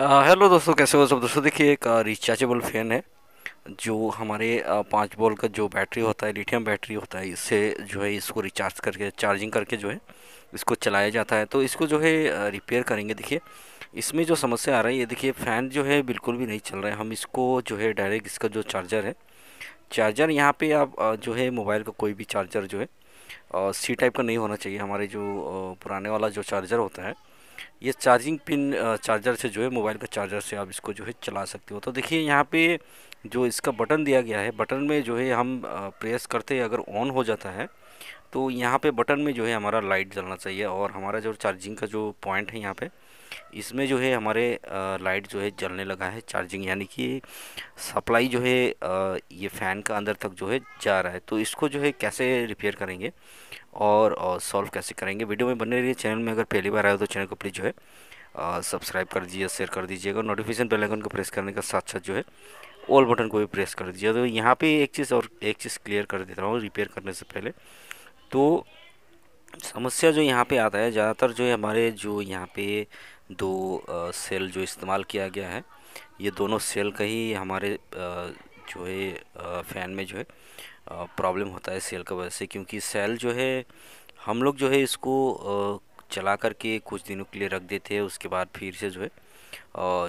hello दोस्तों कैसे हो सब दोस्तों देखिए एक रिचार्जेबल फ़ैन है जो हमारे पाँच बॉल का जो बैटरी होता है लिथियम बैटरी होता है इससे जो है इसको रिचार्ज करके चार्जिंग करके जो है इसको चलाया जाता है तो इसको जो है रिपेयर करेंगे देखिए इसमें जो समस्या आ रही है ये देखिए फ़ैन जो है बिल्कुल भी नहीं चल रहा है हम इसको जो है डायरेक्ट इसका जो चार्जर है चार्जर यहाँ पर आप जो है मोबाइल का कोई भी चार्जर जो है सी टाइप का नहीं होना चाहिए हमारे जो पुराने वाला जो चार्जर होता है ये चार्जिंग पिन चार्जर से जो है मोबाइल का चार्जर से आप इसको जो है चला सकते हो तो देखिए यहाँ पे जो इसका बटन दिया गया है बटन में जो है हम प्रेस करते हैं अगर ऑन हो जाता है तो यहाँ पे बटन में जो है हमारा लाइट जलना चाहिए और हमारा जो चार्जिंग का जो पॉइंट है यहाँ पे इसमें जो है हमारे लाइट जो है जलने लगा है चार्जिंग यानी कि सप्लाई जो है ये फ़ैन का अंदर तक जो है जा रहा है तो इसको जो है कैसे रिपेयर करेंगे और सॉल्व कैसे करेंगे वीडियो में बने रहिए चैनल में अगर पहली बार आए हो तो चैनल को प्लीज़ जो है सब्सक्राइब कर दीजिए शेयर कर दीजिएगा नोटिफिकेशन बेल आइकन को प्रेस करने का साथ साथ जो है ऑल बटन को भी प्रेस कर दीजिए तो यहाँ पे एक चीज़ और एक चीज़ क्लियर कर देता हूँ रिपेयर करने से पहले तो समस्या जो यहाँ पे आता है ज़्यादातर जो है हमारे जो यहाँ पे दो सेल जो इस्तेमाल किया गया है ये दोनों सेल का ही हमारे जो है फ़ैन में जो है प्रॉब्लम होता है सेल का वजह से क्योंकि सेल जो है हम लोग जो है इसको चला करके कुछ दिनों के लिए रख देते हैं उसके बाद फिर से जो है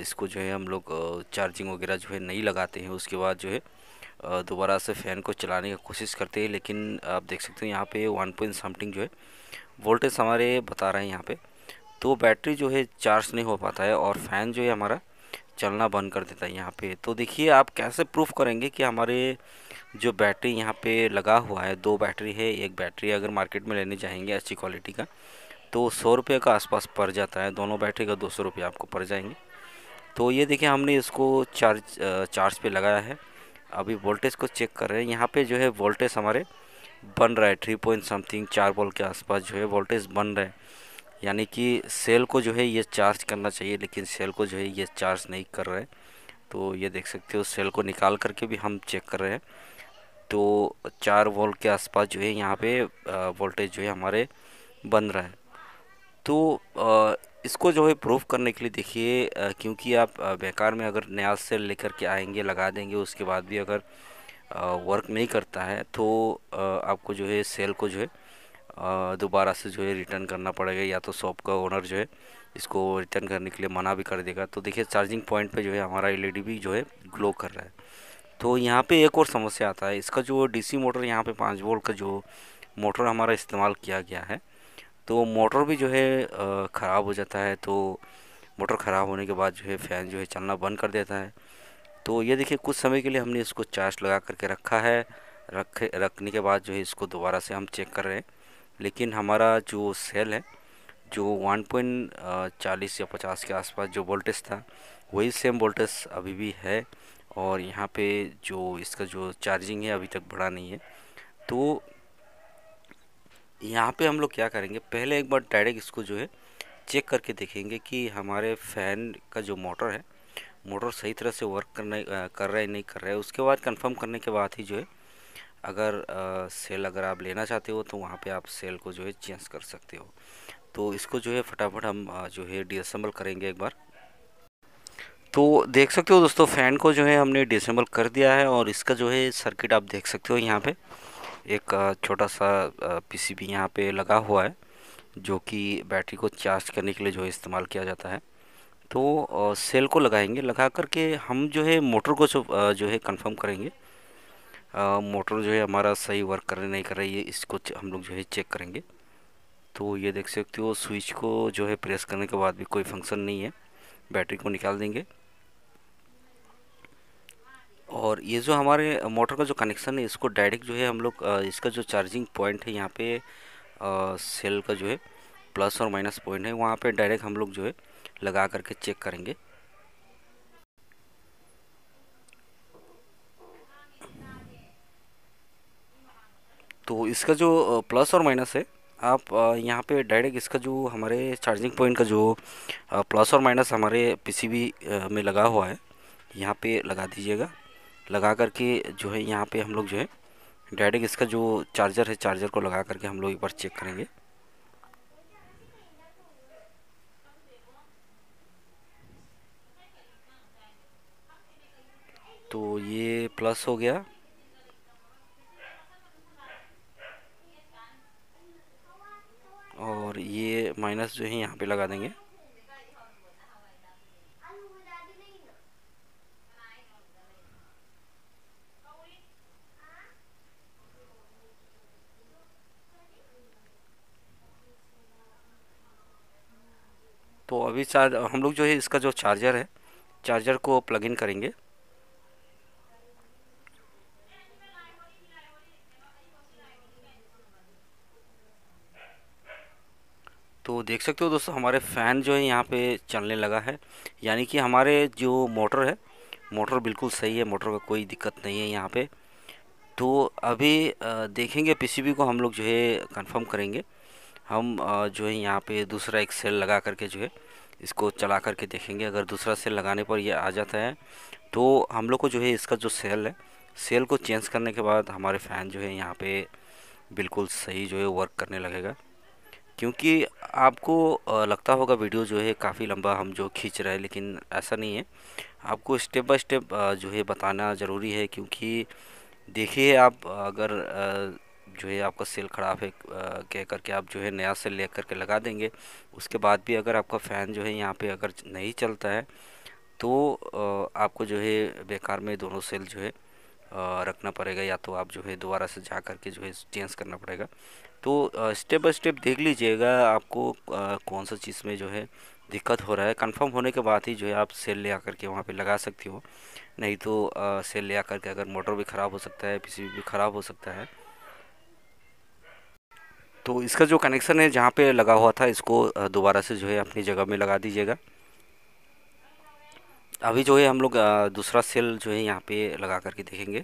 इसको जो है हम लोग चार्जिंग वगैरह जो है नहीं लगाते हैं उसके बाद जो है दोबारा से फ़ैन को चलाने की कोशिश करते हैं लेकिन आप देख सकते हैं यहाँ पे वन पॉइंट समथिंग जो है वोल्टेज हमारे बता रहे हैं यहाँ पर तो वो बैटरी जो है चार्ज नहीं हो पाता है और फ़ैन जो है हमारा चलना बंद कर देता है यहाँ पे तो देखिए आप कैसे प्रूफ करेंगे कि हमारे जो बैटरी यहाँ पे लगा हुआ है दो बैटरी है एक बैटरी अगर मार्केट में लेने जाएंगे अच्छी क्वालिटी का तो सौ रुपये का आसपास पड़ जाता है दोनों बैटरी का दो सौ रुपये आपको पड़ जाएंगे तो ये देखिए हमने इसको चार्ज चार्ज पे लगाया है अभी वोल्टेज को चेक कर रहे हैं यहाँ पर जो है वोल्टेज हमारे बन रहा है थ्री पॉइंट समथिंग चार वोल्ट के आसपास जो है वोल्टेज बन रहा है यानी कि सेल को जो है ये चार्ज करना चाहिए लेकिन सेल को जो है ये चार्ज नहीं कर रहे तो ये देख सकते हो सेल को निकाल करके भी हम चेक कर रहे हैं तो चार वोल्ट के आसपास जो है यहाँ पे वोल्टेज जो है हमारे बन रहा है तो इसको जो है प्रूफ करने के लिए देखिए क्योंकि आप बेकार में अगर नया सेल लेकर के आएंगे लगा देंगे उसके बाद भी अगर वर्क नहीं करता है तो आपको जो है सेल को जो है दोबारा से जो है रिटर्न करना पड़ेगा या तो शॉप का ओनर जो है इसको रिटर्न करने के लिए मना भी कर देगा तो देखिए चार्जिंग पॉइंट पे जो है हमारा एलईडी e भी जो है ग्लो कर रहा है तो यहाँ पे एक और समस्या आता है इसका जो डीसी मोटर यहाँ पे पाँच वोल्ट का जो मोटर हमारा इस्तेमाल किया गया है तो मोटर भी जो है ख़राब हो जाता है तो मोटर ख़राब होने के बाद जो है फ़ैन जो है चलना बंद कर देता है तो ये देखिए कुछ समय के लिए हमने इसको चार्ज लगा करके रखा है रखे रखने के बाद जो है इसको दोबारा से हम चेक कर रहे हैं लेकिन हमारा जो सेल है जो 1.40 या 50 के आसपास जो वोल्टेज था वही सेम वोल्टेज अभी भी है और यहाँ पे जो इसका जो चार्जिंग है अभी तक बढ़ा नहीं है तो यहाँ पे हम लोग क्या करेंगे पहले एक बार डायरेक्ट इसको जो है चेक करके देखेंगे कि हमारे फ़ैन का जो मोटर है मोटर सही तरह से वर्क करने कर रहा है नहीं कर रहा है उसके बाद कंफर्म करने के बाद ही जो है अगर आ, सेल अगर आप लेना चाहते हो तो वहाँ पे आप सेल को जो है चेंज कर सकते हो तो इसको जो है फटाफट हम जो है डिसम्बल करेंगे एक बार तो देख सकते हो दोस्तों फ़ैन को जो है हमने डिसम्बल कर दिया है और इसका जो है सर्किट आप देख सकते हो यहाँ पे एक छोटा सा पीसीबी यहाँ पर लगा हुआ है जो कि बैटरी को चार्ज करने के लिए जो है इस्तेमाल किया जाता है तो सेल को लगाएंगे लगा करके हम जो है मोटर को जो है कन्फर्म करेंगे मोटर जो है हमारा सही वर्क कर रही नहीं कर रही है इसको हम लोग जो है चेक करेंगे तो ये देख सकते हो स्विच को जो है प्रेस करने के बाद भी कोई फंक्शन नहीं है बैटरी को निकाल देंगे और ये जो हमारे मोटर का जो कनेक्शन है इसको डायरेक्ट जो है हम लोग इसका जो चार्जिंग पॉइंट है यहाँ पे सेल का जो है प्लस और माइनस पॉइंट है वहाँ पे डायरेक्ट हम लोग जो है लगा करके चेक करेंगे इसका जो प्लस और माइनस है आप यहाँ पे डायरेक्ट इसका जो हमारे चार्जिंग पॉइंट का जो प्लस और माइनस हमारे पीसीबी में लगा हुआ है यहाँ पे लगा दीजिएगा लगा करके जो है यहाँ पे हम लोग जो है डायरेक्ट इसका जो चार्जर है चार्जर को लगा करके हम लोग एक बार चेक करेंगे तो ये प्लस हो गया माइनस जो है यहाँ पे लगा देंगे तो अभी चार्ज हम लोग जो है इसका जो चार्जर है चार्जर को प्लग इन करेंगे तो देख सकते हो दोस्तों हमारे फ़ैन जो है यहाँ पे चलने लगा है यानी कि हमारे जो मोटर है मोटर बिल्कुल सही है मोटर का कोई दिक्कत नहीं है यहाँ पे तो अभी देखेंगे पीसीबी को हम लोग जो है कंफर्म करेंगे हम जो है यहाँ पे दूसरा एक सेल लगा करके जो है इसको चला करके देखेंगे अगर दूसरा सेल लगाने पर यह आ जाता है तो हम लोग को जो है इसका जो सेल है सेल को चेंज करने के बाद हमारे फ़ैन जो है यहाँ पर बिल्कुल सही जो है वर्क करने लगेगा क्योंकि आपको लगता होगा वीडियो जो है काफ़ी लंबा हम जो खींच रहे हैं लेकिन ऐसा नहीं है आपको स्टेप बाय स्टेप जो है बताना ज़रूरी है क्योंकि देखिए आप अगर जो है आपका सेल ख़राब है कह करके आप जो है नया सेल ले करके लगा देंगे उसके बाद भी अगर आपका फ़ैन जो है यहाँ पे अगर नहीं चलता है तो आपको जो है बेकार में दोनों सेल जो है रखना पड़ेगा या तो आप जो है दोबारा से जा कर के जो है चेंज करना पड़ेगा तो स्टेप बाय स्टेप देख लीजिएगा आपको कौन सा चीज़ में जो है दिक्कत हो रहा है कंफर्म होने के बाद ही जो है आप सेल ले आकर के वहाँ पे लगा सकती हो नहीं तो सेल ले आकर के अगर मोटर भी ख़राब हो सकता है पीसीबी भी ख़राब हो सकता है तो इसका जो कनेक्शन है जहाँ पे लगा हुआ था इसको दोबारा से जो है अपनी जगह में लगा दीजिएगा अभी जो है हम लोग दूसरा सेल जो है यहाँ पे लगा करके देखेंगे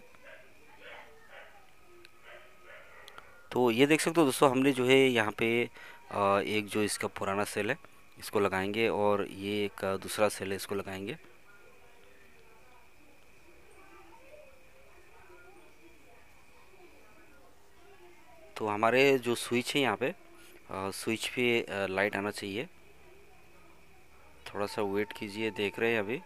तो ये देख सकते हो दोस्तों हमने जो है यहाँ पे एक जो इसका पुराना सेल है इसको लगाएंगे और ये एक दूसरा सेल है इसको लगाएंगे तो हमारे जो स्विच है यहाँ पे स्विच पे लाइट आना चाहिए थोड़ा सा वेट कीजिए देख रहे हैं अभी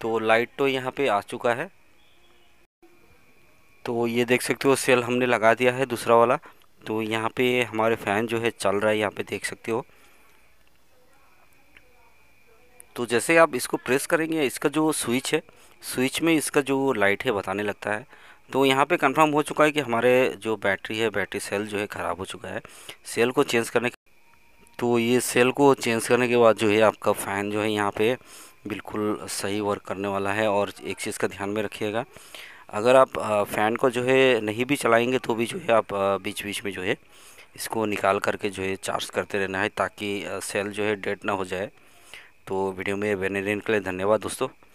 तो लाइट तो यहाँ पे आ चुका है तो ये देख सकते हो सेल हमने लगा दिया है दूसरा वाला तो यहाँ पे हमारे फ़ैन जो है चल रहा है यहाँ पे देख सकते हो तो जैसे आप इसको प्रेस करेंगे इसका जो स्विच है स्विच में इसका जो लाइट है बताने लगता है तो यहाँ पे कंफर्म हो चुका है कि हमारे जो बैटरी है बैटरी सेल जो है ख़राब हो चुका है सेल को चेंज करने तो ये सेल को चेंज करने के बाद जो है आपका फ़ैन जो है यहाँ पे बिल्कुल सही वर्क करने वाला है और एक चीज़ का ध्यान में रखिएगा अगर आप फ़ैन को जो है नहीं भी चलाएंगे तो भी जो है आप बीच बीच में जो है इसको निकाल करके जो है चार्ज करते रहना है ताकि सेल जो है डेट ना हो जाए तो वीडियो में बने रहने के लिए धन्यवाद दोस्तों